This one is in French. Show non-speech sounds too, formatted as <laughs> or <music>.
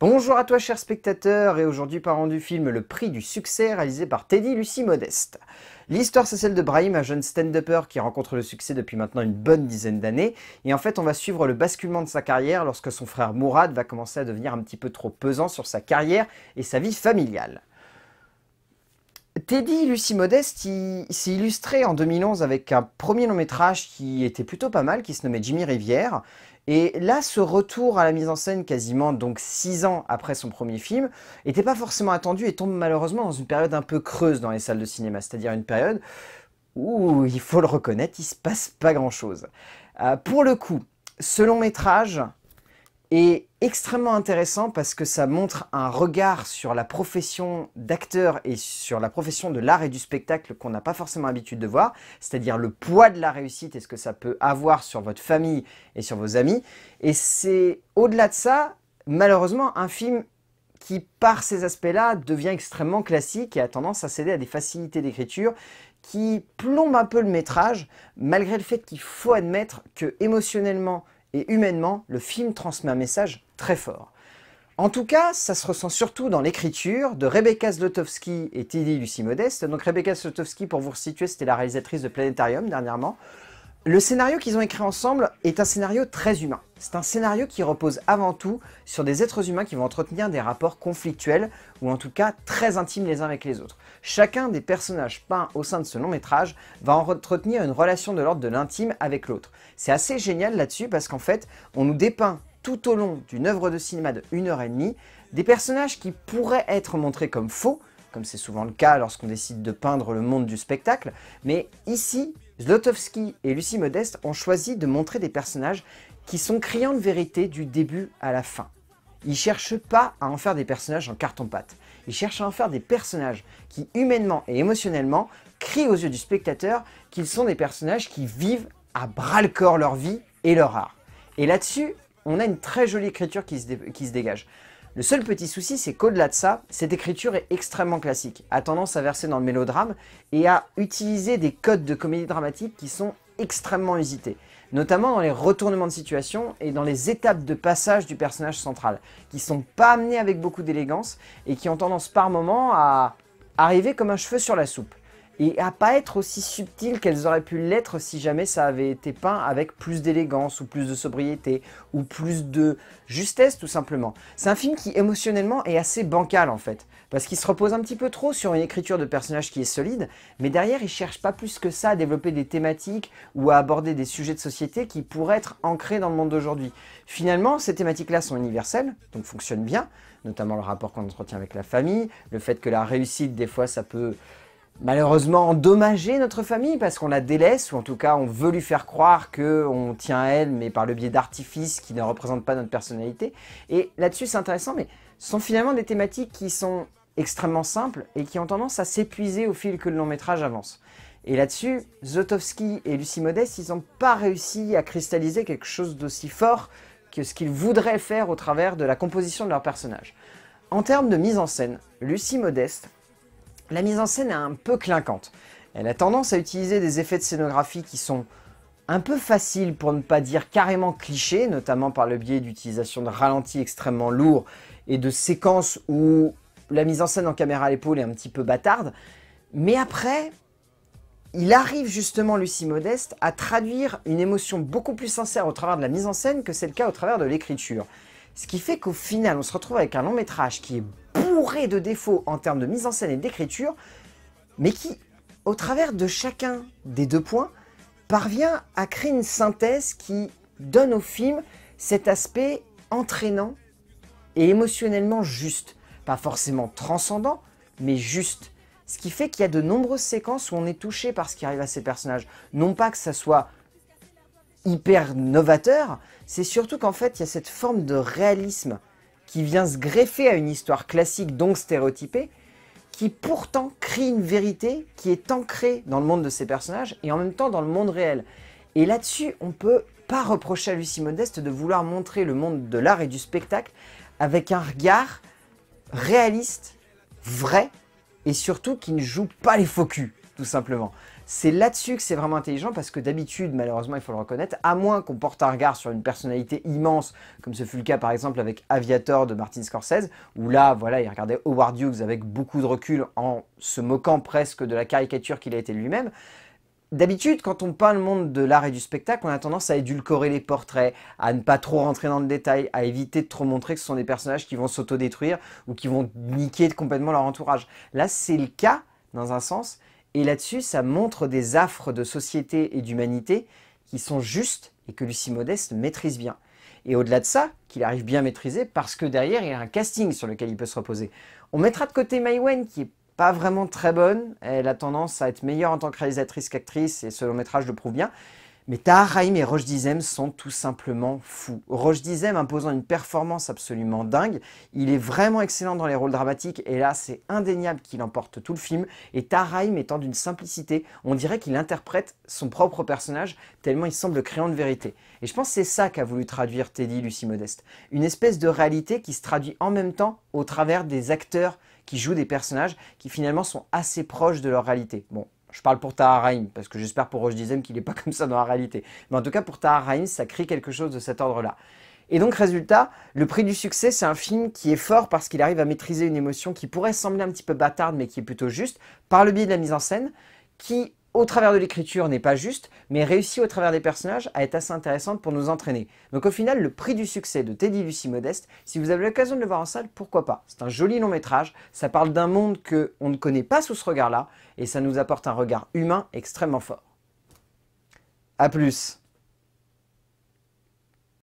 Bonjour à toi chers spectateurs et aujourd'hui par du film Le prix du succès réalisé par Teddy Lucie Modeste. L'histoire c'est celle de Brahim, un jeune stand-upper qui rencontre le succès depuis maintenant une bonne dizaine d'années et en fait on va suivre le basculement de sa carrière lorsque son frère Mourad va commencer à devenir un petit peu trop pesant sur sa carrière et sa vie familiale. Teddy Lucie Modeste s'est illustré en 2011 avec un premier long métrage qui était plutôt pas mal, qui se nommait Jimmy Rivière. Et là, ce retour à la mise en scène quasiment donc six ans après son premier film n'était pas forcément attendu et tombe malheureusement dans une période un peu creuse dans les salles de cinéma, c'est-à-dire une période où, il faut le reconnaître, il se passe pas grand-chose. Euh, pour le coup, ce long métrage est extrêmement intéressant parce que ça montre un regard sur la profession d'acteur et sur la profession de l'art et du spectacle qu'on n'a pas forcément l'habitude de voir, c'est-à-dire le poids de la réussite et ce que ça peut avoir sur votre famille et sur vos amis. Et c'est au-delà de ça, malheureusement, un film qui, par ces aspects-là, devient extrêmement classique et a tendance à céder à des facilités d'écriture qui plombent un peu le métrage, malgré le fait qu'il faut admettre que émotionnellement et humainement, le film transmet un message très fort. En tout cas, ça se ressent surtout dans l'écriture de Rebecca Zlotowski et Teddy Lucie Modeste. Donc Rebecca Zlotowski, pour vous situer, c'était la réalisatrice de Planétarium dernièrement. Le scénario qu'ils ont écrit ensemble est un scénario très humain. C'est un scénario qui repose avant tout sur des êtres humains qui vont entretenir des rapports conflictuels, ou en tout cas très intimes les uns avec les autres. Chacun des personnages peints au sein de ce long métrage va entretenir une relation de l'ordre de l'intime avec l'autre. C'est assez génial là-dessus parce qu'en fait, on nous dépeint tout au long d'une œuvre de cinéma de 1h30 des personnages qui pourraient être montrés comme faux, comme c'est souvent le cas lorsqu'on décide de peindre le monde du spectacle, mais ici, Zlotowski et Lucie Modeste ont choisi de montrer des personnages qui sont criants de vérité du début à la fin. Ils cherchent pas à en faire des personnages en carton-pâte, ils cherchent à en faire des personnages qui, humainement et émotionnellement, crient aux yeux du spectateur qu'ils sont des personnages qui vivent à bras-le-corps leur vie et leur art. Et là-dessus, on a une très jolie écriture qui se, dégage. Le seul petit souci, c'est qu'au-delà de ça, cette écriture est extrêmement classique, a tendance à verser dans le mélodrame et à utiliser des codes de comédie dramatique qui sont extrêmement usités, notamment dans les retournements de situation et dans les étapes de passage du personnage central, qui sont pas amenés avec beaucoup d'élégance et qui ont tendance par moment à arriver comme un cheveu sur la soupe et à pas être aussi subtiles qu'elles auraient pu l'être si jamais ça avait été peint avec plus d'élégance ou plus de sobriété ou plus de justesse tout simplement. C'est un film qui émotionnellement est assez bancal en fait, parce qu'il se repose un petit peu trop sur une écriture de personnages qui est solide, mais derrière il cherche pas plus que ça à développer des thématiques ou à aborder des sujets de société qui pourraient être ancrés dans le monde d'aujourd'hui. Finalement, ces thématiques-là sont universelles, donc fonctionnent bien, notamment le rapport qu'on entretient avec la famille, le fait que la réussite des fois ça peut malheureusement endommager notre famille parce qu'on la délaisse ou en tout cas on veut lui faire croire qu'on tient à elle mais par le biais d'artifices qui ne représentent pas notre personnalité. Et là-dessus c'est intéressant mais ce sont finalement des thématiques qui sont extrêmement simples et qui ont tendance à s'épuiser au fil que le long métrage avance. Et là-dessus, Zotowski et Lucie Modeste, ils n'ont pas réussi à cristalliser quelque chose d'aussi fort que ce qu'ils voudraient faire au travers de la composition de leur personnage. En termes de mise en scène, Lucie Modeste, la mise en scène est un peu clinquante. Elle a tendance à utiliser des effets de scénographie qui sont un peu faciles pour ne pas dire carrément clichés, notamment par le biais d'utilisation de ralentis extrêmement lourds et de séquences où la mise en scène en caméra à l'épaule est un petit peu bâtarde. Mais après, il arrive justement, Lucie Modeste, à traduire une émotion beaucoup plus sincère au travers de la mise en scène que c'est le cas au travers de l'écriture. Ce qui fait qu'au final, on se retrouve avec un long métrage qui est de défauts en termes de mise en scène et d'écriture, mais qui, au travers de chacun des deux points, parvient à créer une synthèse qui donne au film cet aspect entraînant et émotionnellement juste. Pas forcément transcendant, mais juste. Ce qui fait qu'il y a de nombreuses séquences où on est touché par ce qui arrive à ces personnages. Non pas que ça soit hyper novateur, c'est surtout qu'en fait, il y a cette forme de réalisme qui vient se greffer à une histoire classique donc stéréotypée, qui pourtant crée une vérité qui est ancrée dans le monde de ses personnages et en même temps dans le monde réel. Et là-dessus, on ne peut pas reprocher à Lucie Modeste de vouloir montrer le monde de l'art et du spectacle avec un regard réaliste, vrai, et surtout qui ne joue pas les faux culs tout simplement. C'est là-dessus que c'est vraiment intelligent parce que d'habitude, malheureusement, il faut le reconnaître, à moins qu'on porte un regard sur une personnalité immense, comme ce fut le cas par exemple avec Aviator de Martin Scorsese, où là, voilà, il regardait Howard Hughes avec beaucoup de recul en se moquant presque de la caricature qu'il a été lui-même. D'habitude, quand on peint le monde de l'art et du spectacle, on a tendance à édulcorer les portraits, à ne pas trop rentrer dans le détail, à éviter de trop montrer que ce sont des personnages qui vont s'autodétruire ou qui vont niquer complètement leur entourage. Là, c'est le cas, dans un sens, et là-dessus, ça montre des affres de société et d'humanité qui sont justes et que Lucie Modeste maîtrise bien. Et au-delà de ça, qu'il arrive bien maîtriser parce que derrière, il y a un casting sur lequel il peut se reposer. On mettra de côté Maïwen qui est pas vraiment très bonne. Elle a tendance à être meilleure en tant que réalisatrice qu'actrice et ce long métrage le prouve bien. Mais Taharaim et Roche Dizem sont tout simplement fous. Roche Dizem imposant une performance absolument dingue. Il est vraiment excellent dans les rôles dramatiques et là c'est indéniable qu'il emporte tout le film. Et Taharaim étant d'une simplicité, on dirait qu'il interprète son propre personnage tellement il semble créant de vérité. Et je pense c'est ça qu'a voulu traduire Teddy Lucie Modeste. Une espèce de réalité qui se traduit en même temps au travers des acteurs qui jouent des personnages qui finalement sont assez proches de leur réalité. Bon, je parle pour Taharaim, parce que j'espère pour Roche Dizem qu'il n'est pas <laughs> comme ça dans la réalité. Mais en tout cas, pour Taharaim, ça crée quelque chose de cet ordre-là. Et donc, résultat, Le Prix du Succès, c'est un film qui est fort parce qu'il arrive à maîtriser une émotion qui pourrait sembler un petit peu bâtarde, mais qui est plutôt juste, par le biais de la mise en scène, qui au travers de l'écriture n'est pas juste, mais réussit au travers des personnages à être assez intéressante pour nous entraîner. Donc au final, le prix du succès de Teddy Lucie Modeste, si vous avez l'occasion de le voir en salle, pourquoi pas C'est un joli long métrage, ça parle d'un monde que ne connaît pas sous ce regard-là, et ça nous apporte un regard humain extrêmement fort. A plus